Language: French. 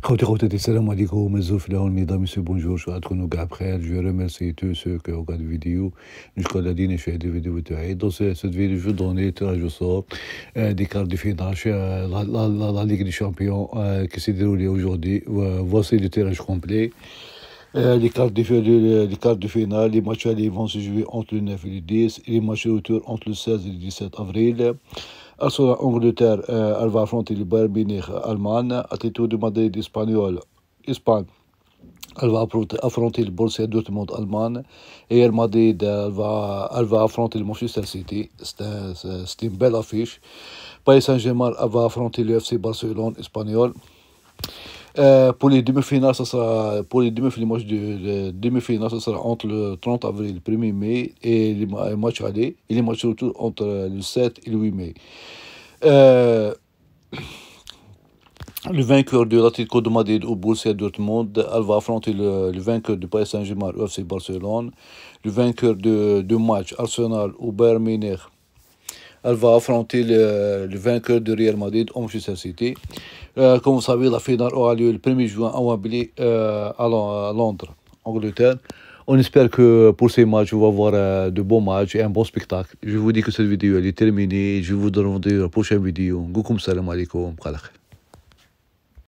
Je remercie tous ceux qui regardent la vidéo. vidéo Cette vidéo je vais donner euh, des cartes de finale de euh, la Ligue des Champions euh, qui s'est déroulée aujourd'hui. Voici le tirage complet les cartes de finale. Les matchs vont se jouer entre le 9 et le 10. Les matchs retour entre le 16 et le 17 avril. Elle Angleterre, elle eh, va affronter le Bayern Munich, Allemagne, Atletico de Madrid, Espagnol, Espagne. Elle va affronter le Borussia Dortmund allemand et m'a Madrid elle va, elle va affronter le Manchester City. C'est une belle affiche. Paris Saint-Germain va affronter le FC Barcelone espagnol. Euh, pour les demi-finales, ça sera, pour les sera entre le 30 avril et le 1er mai et les, matchs aller et les matchs surtout entre le 7 et le 8 mai. Euh, le vainqueur de l'Atlético de Madrid au Borussia Dortmund, elle va affronter le, vainqueur du Paris Saint-Germain au FC Barcelone. Le vainqueur de deux matchs, Arsenal au Bayern Munich elle va affronter le, vainqueur de Real Madrid au Manchester City. Euh, comme vous savez, la finale aura lieu le 1er juin à Wembley, euh, à Londres, Angleterre. On espère que pour ces matchs, on va avoir de bons matchs et un bon spectacle. Je vous dis que cette vidéo elle est terminée. Je vous donne rendez-vous à la prochaine vidéo. Goukoum salam alaikum.